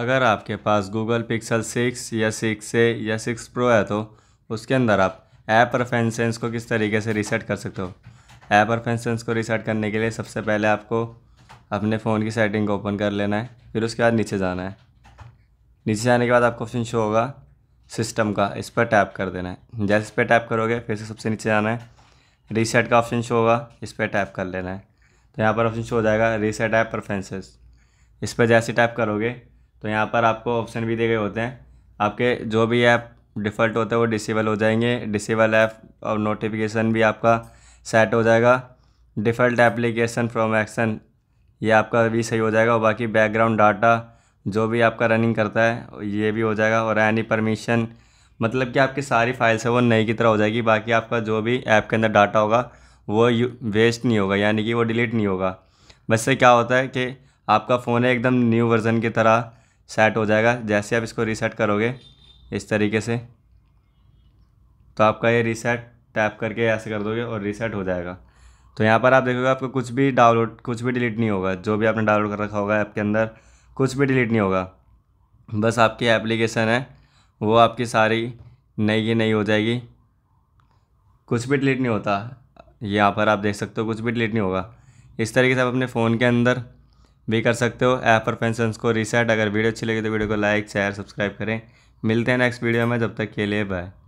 अगर आपके पास गूगल पिक्सल सिक्स या सिक्स ए या सिक्स प्रो है तो उसके अंदर आप ऐप परफेंसेंस को किस तरीके से रीसेट कर सकते हो ऐप परफेंसेंस को रीसेट करने के लिए सबसे पहले आपको अपने फ़ोन की सेटिंग को ओपन कर लेना है फिर उसके बाद नीचे जाना है नीचे जाने के बाद आपको ऑप्शन शो होगा सिस्टम का इस पर टैप कर देना है जैसे इस पर टैप करोगे फिर से सबसे नीचे जाना है रीसेट का ऑप्शन शो होगा इस पर टैप कर लेना है तो यहाँ पर ऑप्शन शो हो जाएगा रीसेट ऐप परफेंसेस इस पर जैसे टैप करोगे तो यहाँ पर आपको ऑप्शन भी दिए गए होते हैं आपके जो भी ऐप डिफ़ल्ट होते हैं वो डिसेबल हो जाएंगे डिसेबल ऐप और नोटिफिकेशन भी आपका सेट हो जाएगा डिफ़ल्ट एप्लीकेशन फ्रॉम एक्शन ये आपका भी सही हो जाएगा और बाकी बैकग्राउंड डाटा जो भी आपका रनिंग करता है ये भी हो जाएगा और एनी परमिशन मतलब कि आपकी सारी फाइल्स है वो नई की तरह हो जाएगी बाकी आपका जो भी ऐप के अंदर डाटा होगा वो वेस्ट नहीं होगा यानी कि वो डिलीट नहीं होगा वैसे क्या होता है कि आपका फ़ोन है एकदम न्यू वर्ज़न की तरह सेट हो जाएगा जैसे आप इसको रीसेट करोगे इस तरीके से तो आपका ये रीसेट टैप करके ऐसे कर दोगे और रीसेट हो जाएगा तो यहाँ पर आप देखोगे आपको कुछ भी डाउनलोड कुछ भी डिलीट नहीं होगा जो भी आपने डाउनलोड कर रखा होगा ऐप के अंदर कुछ भी डिलीट नहीं होगा बस आपकी एप्लीकेशन है वो आपकी सारी नई की नई हो जाएगी कुछ भी डिलीट नहीं होता यहाँ पर आप देख सकते हो कुछ भी डिलीट नहीं होगा इस तरीके से आप अपने फ़ोन के अंदर भी कर सकते हो ऐप पर पेंशन को रिसेट अगर वीडियो अच्छी लगी तो वीडियो को लाइक शेयर सब्सक्राइब करें मिलते हैं नेक्स्ट वीडियो में जब तक के लिए बाय